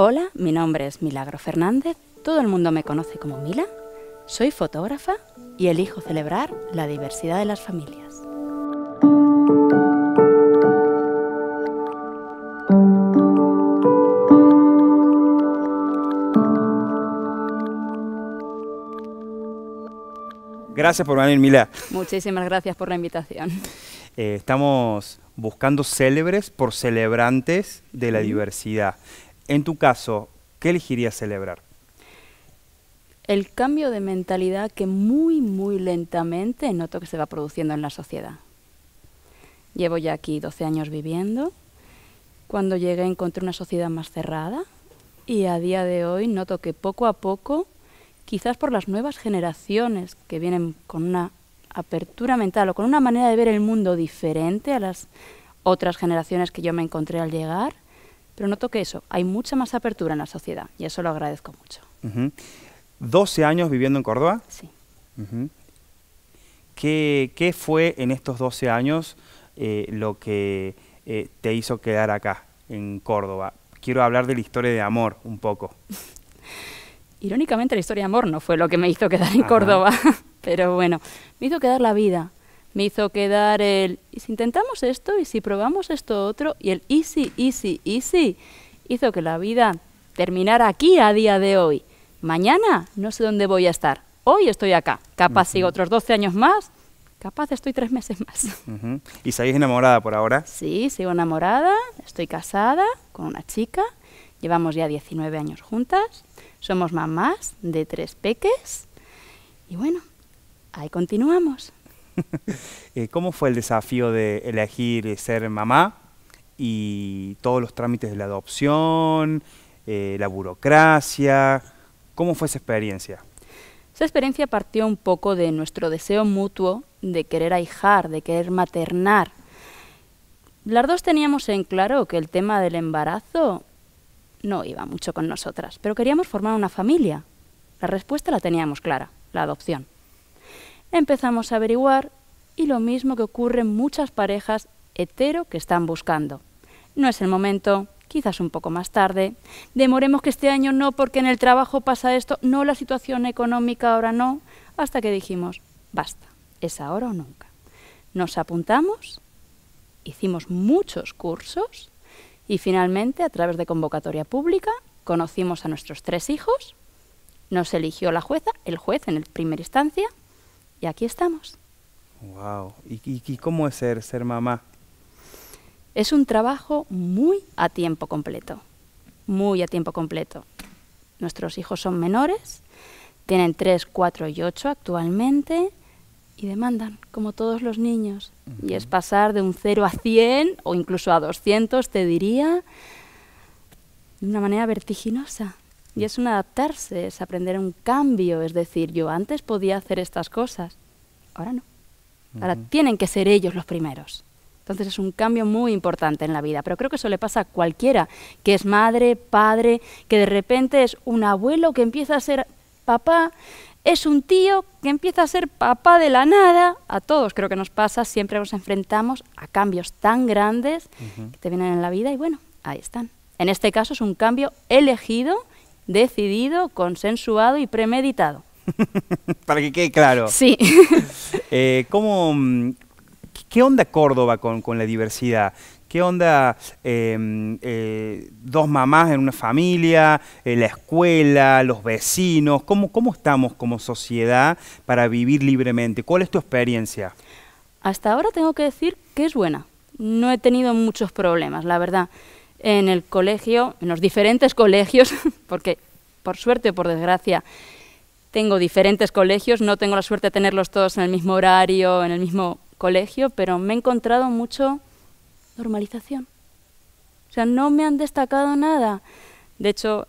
Hola, mi nombre es Milagro Fernández, todo el mundo me conoce como Mila, soy fotógrafa y elijo celebrar la diversidad de las familias. Gracias por venir, Mila. Muchísimas gracias por la invitación. Eh, estamos buscando célebres por celebrantes de la diversidad. En tu caso, ¿qué elegirías celebrar? El cambio de mentalidad que muy, muy lentamente noto que se va produciendo en la sociedad. Llevo ya aquí 12 años viviendo. Cuando llegué encontré una sociedad más cerrada y a día de hoy noto que poco a poco, quizás por las nuevas generaciones que vienen con una apertura mental o con una manera de ver el mundo diferente a las otras generaciones que yo me encontré al llegar, pero noto que eso, hay mucha más apertura en la sociedad y eso lo agradezco mucho. Doce 12 años viviendo en Córdoba. Sí. ¿Qué, fue en estos 12 años eh, lo que eh, te hizo quedar acá, en Córdoba? Quiero hablar de la historia de amor un poco. Irónicamente la historia de amor no fue lo que me hizo quedar en Córdoba, pero bueno, me hizo quedar la vida, me hizo quedar el ¿y si intentamos esto? ¿y si probamos esto otro? Y el easy, easy, easy hizo que la vida terminara aquí a día de hoy. Mañana no sé dónde voy a estar. Hoy estoy acá. Capaz sigo otros 12 años más, capaz estoy tres meses más. ¿Y seguís enamorada por ahora? Sí, sigo enamorada, estoy casada con una chica, llevamos ya 19 años juntas, somos mamás de tres peques y bueno, ahí continuamos. Eh, ¿Cómo fue el desafío de elegir eh, ser mamá y todos los trámites de la adopción, eh, la burocracia? ¿Cómo fue esa experiencia? Esa experiencia partió un poco de nuestro deseo mutuo de querer ahijar, de querer maternar. Las dos teníamos en claro que el tema del embarazo no iba mucho con nosotras, pero queríamos formar una familia. La respuesta la teníamos clara, la adopción empezamos a averiguar y lo mismo que ocurre en muchas parejas hetero que están buscando. No es el momento, quizás un poco más tarde. Demoremos que este año no, porque en el trabajo pasa esto, no la situación económica ahora no, hasta que dijimos, basta, es ahora o nunca. Nos apuntamos, hicimos muchos cursos y finalmente, a través de convocatoria pública, conocimos a nuestros tres hijos, nos eligió la jueza, el juez en el primera instancia, y aquí estamos. Wow. ¿Y, cómo es ser, ser mamá? Es un trabajo muy a tiempo completo. Muy a tiempo completo. Nuestros hijos son menores, tienen 3, 4 y 8 actualmente y demandan, como todos los niños. Y es pasar de un 0 a 100 o incluso a 200, te diría, de una manera vertiginosa. Y es un adaptarse, es aprender un cambio, es decir, yo antes podía hacer estas cosas, ahora no. Ahora tienen que ser ellos los primeros. Entonces es un cambio muy importante en la vida, pero creo que eso le pasa a cualquiera, que es madre, padre, que de repente es un abuelo que empieza a ser papá, es un tío que empieza a ser papá de la nada. A todos creo que nos pasa, siempre nos enfrentamos a cambios tan grandes que te vienen en la vida y bueno, ahí están. En este caso es un cambio elegido decidido, consensuado y premeditado. Para que quede claro. Sí. Eh, mm, ¿Qué onda Córdoba con, la diversidad? ¿Qué onda em, eh, dos mamás en una familia, eh, la escuela, los vecinos? ¿Cómo, ¿Cómo estamos como sociedad para vivir libremente? ¿Cuál es tu experiencia? Hasta ahora tengo que decir que es buena. No he tenido muchos problemas, la verdad en el colegio, en los diferentes colegios, porque por suerte o por desgracia tengo diferentes colegios, no tengo la suerte de tenerlos todos en el mismo horario, en el mismo colegio, pero me he encontrado mucho normalización. O sea, no me han destacado nada. De hecho,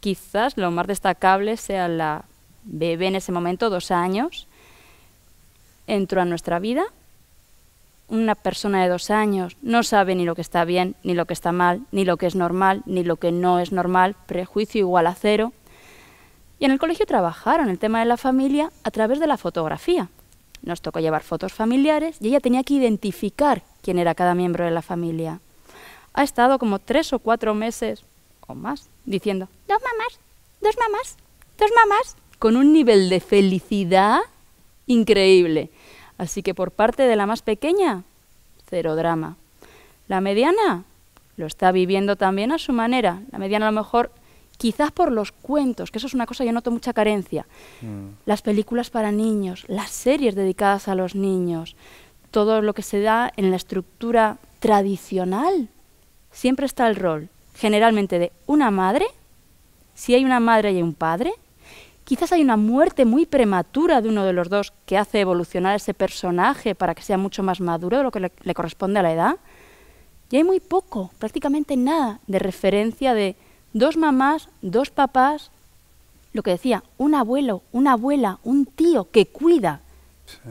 quizás lo más destacable sea la bebé en ese momento, dos años, entró a nuestra vida una persona de dos años no sabe ni lo que está bien, ni lo que está mal, ni lo que es normal, ni lo que no es normal, prejuicio igual a cero. Y en el colegio trabajaron el tema de la familia a través de la fotografía. Nos tocó llevar fotos familiares y ella tenía que identificar quién era cada miembro de la familia. Ha estado como tres o cuatro meses o más diciendo, dos mamás, dos mamás, dos mamás, con un nivel de felicidad increíble. Así que por parte de la más pequeña, cero drama. La mediana lo está viviendo también a su manera. La mediana a lo mejor, quizás por los cuentos, que eso es una cosa, yo noto mucha carencia. Mm. Las películas para niños, las series dedicadas a los niños, todo lo que se da en la estructura tradicional, siempre está el rol, generalmente de una madre, si hay una madre y hay un padre, Quizás hay una muerte muy prematura de uno de los dos que hace evolucionar ese personaje para que sea mucho más maduro de lo que le, corresponde a la edad. Y hay muy poco, prácticamente nada, de referencia de dos mamás, dos papás, lo que decía, un abuelo, una abuela, un tío que cuida.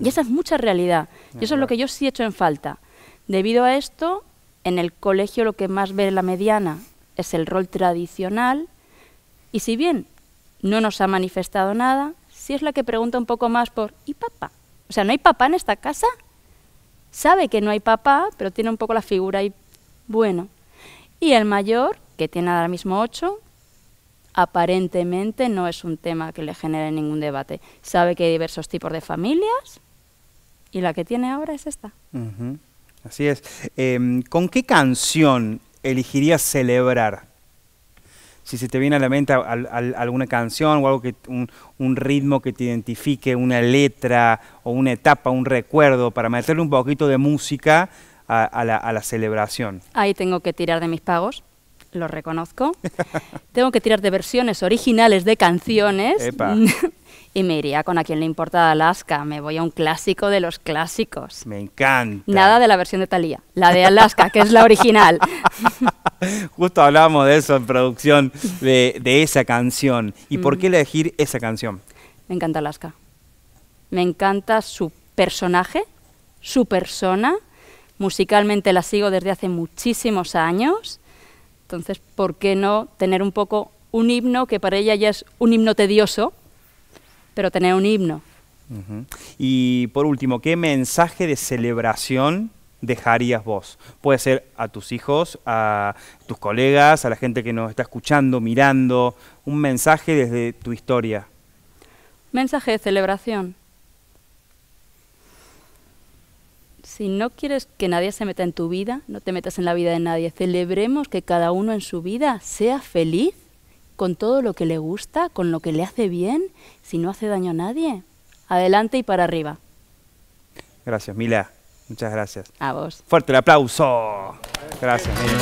Y esa es mucha realidad. y eso es lo que yo sí he hecho en falta. Debido a esto, en el colegio lo que más ve la mediana es el rol tradicional. Y si bien no nos ha manifestado nada, si es la que pregunta un poco más por ¿y papá? O sea, ¿no hay papá en esta casa? Sabe que no hay papá, pero tiene un poco la figura y bueno. Y el mayor, que tiene ahora mismo ocho, aparentemente no es un tema que le genere ningún debate. Sabe que hay diversos tipos de familias y la que tiene ahora es esta. Así es. Em, ¿Con qué canción elegirías celebrar si se te viene a la mente alguna canción o algo que un, ritmo que te identifique, una letra o una etapa, un recuerdo, para meterle un poquito de música a, la, a la celebración. Ahí tengo que tirar de mis pagos lo reconozco. Tengo que tirar de versiones originales de canciones. y me iría con a quien le importa Alaska. Me voy a un clásico de los clásicos. Me encanta. Nada de la versión de Thalía, la de Alaska, que es la original. Justo hablábamos de eso en producción, de, esa canción. ¿Y por qué mm. elegir esa canción? Me encanta Alaska. Me encanta su personaje, su persona. Musicalmente la sigo desde hace muchísimos años. Entonces, ¿por qué no tener un poco un himno que para ella ya es un himno tedioso, pero tener un himno. Y por último, ¿qué mensaje de celebración dejarías vos? Puede ser a tus hijos, a tus colegas, a la gente que nos está escuchando, mirando, un mensaje desde tu historia. Mensaje de celebración. Si no quieres que nadie se meta en tu vida, no te metas en la vida de nadie. Celebremos que cada uno en su vida sea feliz con todo lo que le gusta, con lo que le hace bien, si no hace daño a nadie. Adelante y para arriba. Gracias, Mila. Muchas gracias. A vos. Fuerte el aplauso. Gracias,